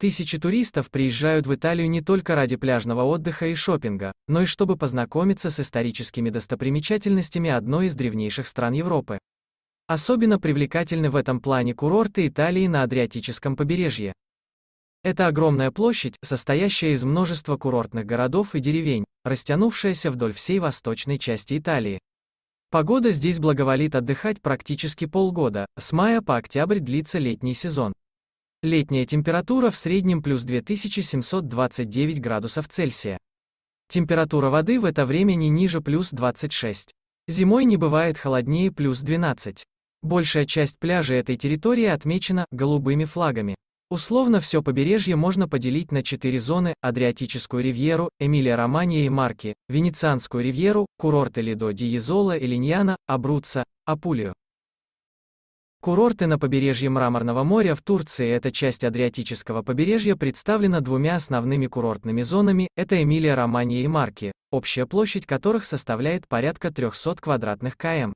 Тысячи туристов приезжают в Италию не только ради пляжного отдыха и шопинга, но и чтобы познакомиться с историческими достопримечательностями одной из древнейших стран Европы. Особенно привлекательны в этом плане курорты Италии на Адриатическом побережье. Это огромная площадь, состоящая из множества курортных городов и деревень, растянувшаяся вдоль всей восточной части Италии. Погода здесь благоволит отдыхать практически полгода, с мая по октябрь длится летний сезон. Летняя температура в среднем плюс 2729 градусов Цельсия. Температура воды в это время не ниже плюс 26. Зимой не бывает холоднее плюс 12. Большая часть пляжей этой территории отмечена голубыми флагами. Условно все побережье можно поделить на четыре зоны – Адриатическую ривьеру, Эмилия-Романья и Марки, Венецианскую ривьеру, курорты Лидо, Диезола, Линьяна, Абруца, Апулию. Курорты на побережье Мраморного моря в Турции – эта часть Адриатического побережья представлена двумя основными курортными зонами – это Эмилия-Романья и Марки, общая площадь которых составляет порядка 300 квадратных км.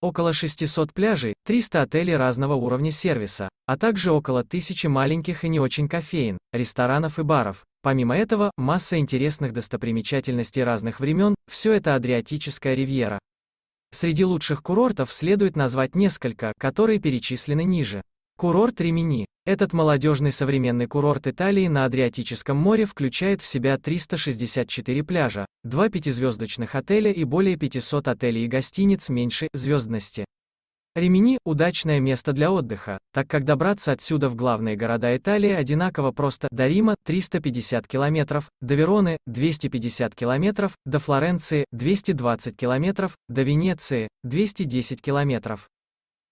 Около 600 пляжей, 300 отелей разного уровня сервиса, а также около 1000 маленьких и не очень кофеин, ресторанов и баров. Помимо этого, масса интересных достопримечательностей разных времен – все это Адриатическая ривьера. Среди лучших курортов следует назвать несколько, которые перечислены ниже. Курорт Римини. Этот молодежный современный курорт Италии на Адриатическом море включает в себя 364 пляжа, два пятизвездочных отеля и более 500 отелей и гостиниц меньшей звездности. Римини – удачное место для отдыха, так как добраться отсюда в главные города Италии одинаково просто до Рима – 350 километров, до Вероны – 250 километров, до Флоренции – 220 километров, до Венеции – 210 километров.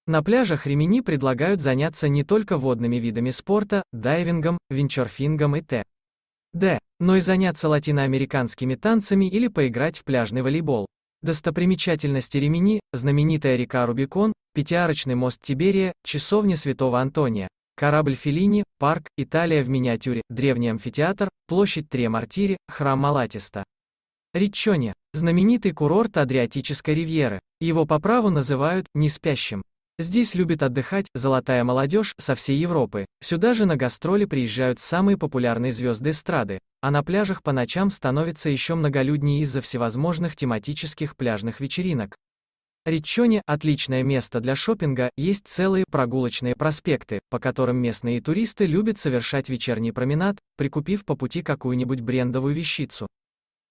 На пляжах Римини предлагают заняться не только водными видами спорта, дайвингом, винчерфингом и т.д., но и заняться латиноамериканскими танцами или поиграть в пляжный волейбол. Достопримечательности Ремени – знаменитая река Рубикон, Пятиарочный мост Тиберия, часовня Святого Антония, корабль Филини, парк, Италия в миниатюре, древний амфитеатр, площадь Мартири, храм Малатиста. Риччоне – знаменитый курорт Адриатической ривьеры. Его по праву называют «неспящим». Здесь любит отдыхать золотая молодежь со всей Европы. Сюда же на гастроли приезжают самые популярные звезды эстрады, а на пляжах по ночам становится еще многолюднее из-за всевозможных тематических пляжных вечеринок, Риччоне – отличное место для шопинга, есть целые прогулочные проспекты, по которым местные туристы любят совершать вечерний променад, прикупив по пути какую-нибудь брендовую вещицу.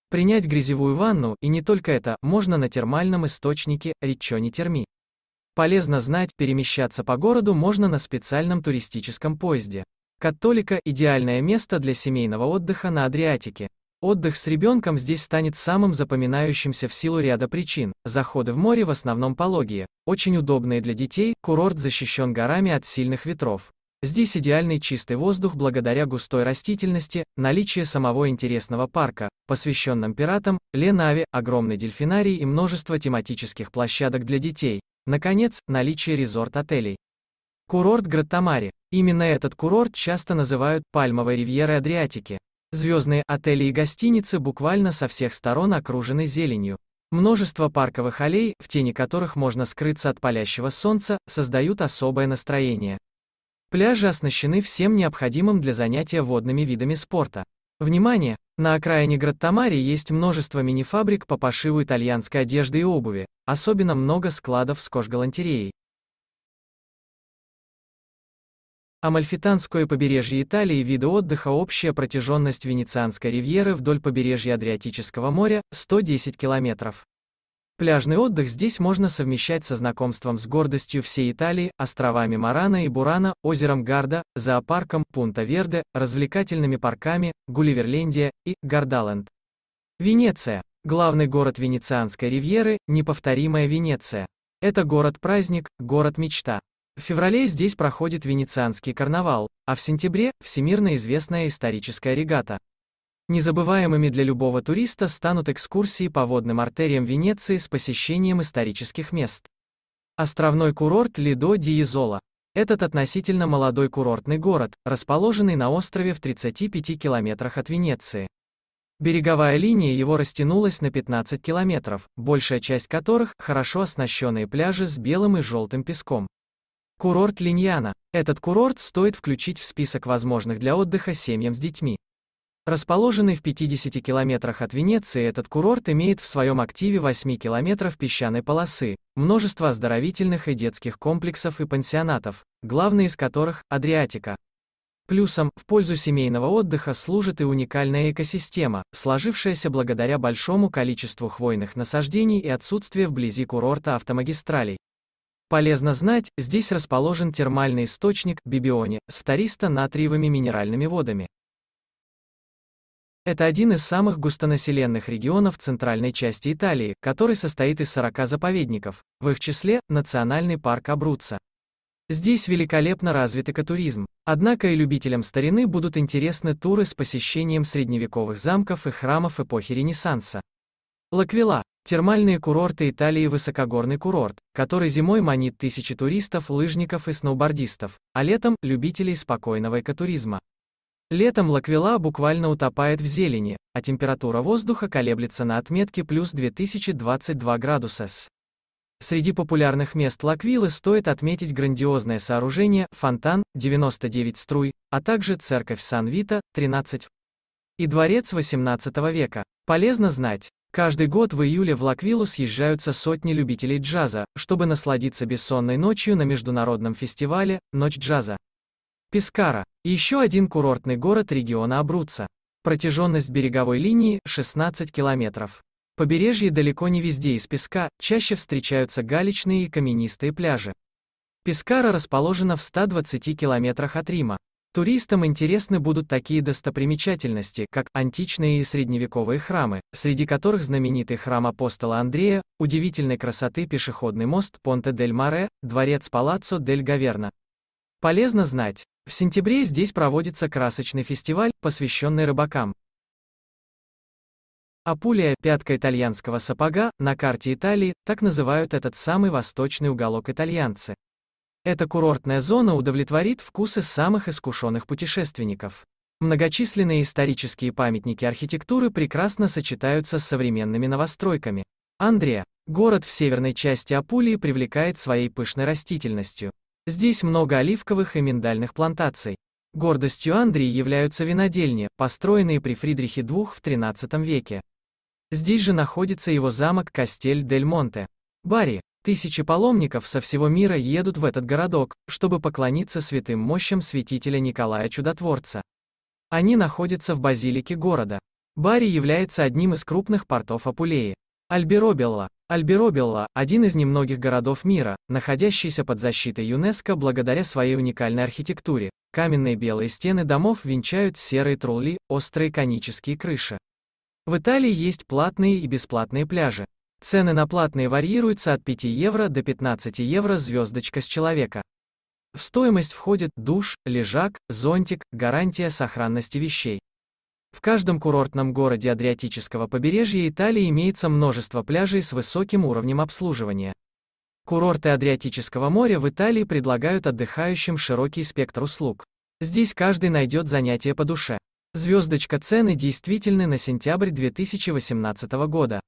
Принять грязевую ванну, и не только это, можно на термальном источнике Риччоне Терми. Полезно знать, перемещаться по городу можно на специальном туристическом поезде. Католика – идеальное место для семейного отдыха на Адриатике. Отдых с ребенком здесь станет самым запоминающимся в силу ряда причин. Заходы в море в основном пологие, очень удобные для детей, курорт защищен горами от сильных ветров. Здесь идеальный чистый воздух благодаря густой растительности, наличие самого интересного парка, посвященном пиратам, Ленаве, огромный дельфинарий и множество тематических площадок для детей. Наконец, наличие резорт-отелей. Курорт Граттамари. Именно этот курорт часто называют «Пальмовой ривьерой Адриатики». Звездные отели и гостиницы буквально со всех сторон окружены зеленью. Множество парковых аллей, в тени которых можно скрыться от палящего солнца, создают особое настроение. Пляжи оснащены всем необходимым для занятия водными видами спорта. Внимание! На окраине Граттамари есть множество мини-фабрик по пошиву итальянской одежды и обуви, особенно много складов с кожгалантереей. Амальфитанское побережье Италии виды отдыха общая протяженность Венецианской ривьеры вдоль побережья Адриатического моря – 110 километров. Пляжный отдых здесь можно совмещать со знакомством с гордостью всей Италии, островами Марана и Бурана, озером Гарда, зоопарком Пунта-Верде, развлекательными парками, Гулливерлендия и Гардаленд. Венеция. Главный город Венецианской ривьеры – неповторимая Венеция. Это город-праздник, город-мечта. В феврале здесь проходит Венецианский карнавал, а в сентябре – всемирно известная историческая регата. Незабываемыми для любого туриста станут экскурсии по водным артериям Венеции с посещением исторических мест. Островной курорт Лидо Диизола. Этот относительно молодой курортный город, расположенный на острове в 35 километрах от Венеции. Береговая линия его растянулась на 15 километров, большая часть которых – хорошо оснащенные пляжи с белым и желтым песком. Курорт Линьяна. Этот курорт стоит включить в список возможных для отдыха семьям с детьми. Расположенный в 50 километрах от Венеции, этот курорт имеет в своем активе 8 километров песчаной полосы, множество оздоровительных и детских комплексов и пансионатов, главный из которых – Адриатика. Плюсом, в пользу семейного отдыха служит и уникальная экосистема, сложившаяся благодаря большому количеству хвойных насаждений и отсутствию вблизи курорта автомагистралей. Полезно знать, здесь расположен термальный источник Бибионе с фтористо-натриевыми минеральными водами. Это один из самых густонаселенных регионов центральной части Италии, который состоит из 40 заповедников, в их числе национальный парк Абруца. Здесь великолепно развит экотуризм. Однако и любителям старины будут интересны туры с посещением средневековых замков и храмов эпохи Ренессанса. Лаквила. Термальные курорты Италии высокогорный курорт, который зимой манит тысячи туристов, лыжников и сноубордистов, а летом – любителей спокойного экотуризма. Летом Лаквила буквально утопает в зелени, а температура воздуха колеблется на отметке плюс 2022 градуса Среди популярных мест Лаквилы стоит отметить грандиозное сооружение, фонтан, 99 струй, а также церковь Сан-Вита, 13, и дворец 18 века. Полезно знать, Каждый год в июле в Лаквилу съезжаются сотни любителей джаза, чтобы насладиться бессонной ночью на международном фестивале «Ночь джаза». Пискара – еще один курортный город региона Абруца. Протяженность береговой линии – 16 километров. Побережье далеко не везде из песка, чаще встречаются галечные и каменистые пляжи. Пескара расположена в 120 километрах от Рима. Туристам интересны будут такие достопримечательности, как античные и средневековые храмы, среди которых знаменитый храм апостола Андрея, удивительной красоты пешеходный мост Понте-дель-Маре, дворец Палаццо дель Гаверна. Полезно знать. В сентябре здесь проводится красочный фестиваль, посвященный рыбакам. Апулия, пятка итальянского сапога, на карте Италии, так называют этот самый восточный уголок итальянцы. Эта курортная зона удовлетворит вкусы самых искушенных путешественников. Многочисленные исторические памятники архитектуры прекрасно сочетаются с современными новостройками. Андрея, город в северной части Апулии привлекает своей пышной растительностью. Здесь много оливковых и миндальных плантаций. Гордостью Андрии являются винодельни, построенные при Фридрихе II в XIII веке. Здесь же находится его замок Кастель-дель-Монте. Бари, Тысячи паломников со всего мира едут в этот городок, чтобы поклониться святым мощам святителя Николая Чудотворца. Они находятся в базилике города. Бари является одним из крупных портов Апулеи. Альберобелла. Альберобелла – один из немногих городов мира, находящийся под защитой ЮНЕСКО благодаря своей уникальной архитектуре. Каменные белые стены домов венчают серые трулли, острые конические крыши. В Италии есть платные и бесплатные пляжи. Цены на платные варьируются от 5 евро до 15 евро звездочка с человека. В стоимость входит душ, лежак, зонтик, гарантия сохранности вещей. В каждом курортном городе Адриатического побережья Италии имеется множество пляжей с высоким уровнем обслуживания. Курорты Адриатического моря в Италии предлагают отдыхающим широкий спектр услуг. Здесь каждый найдет занятие по душе. Звездочка цены действительны на сентябрь 2018 года.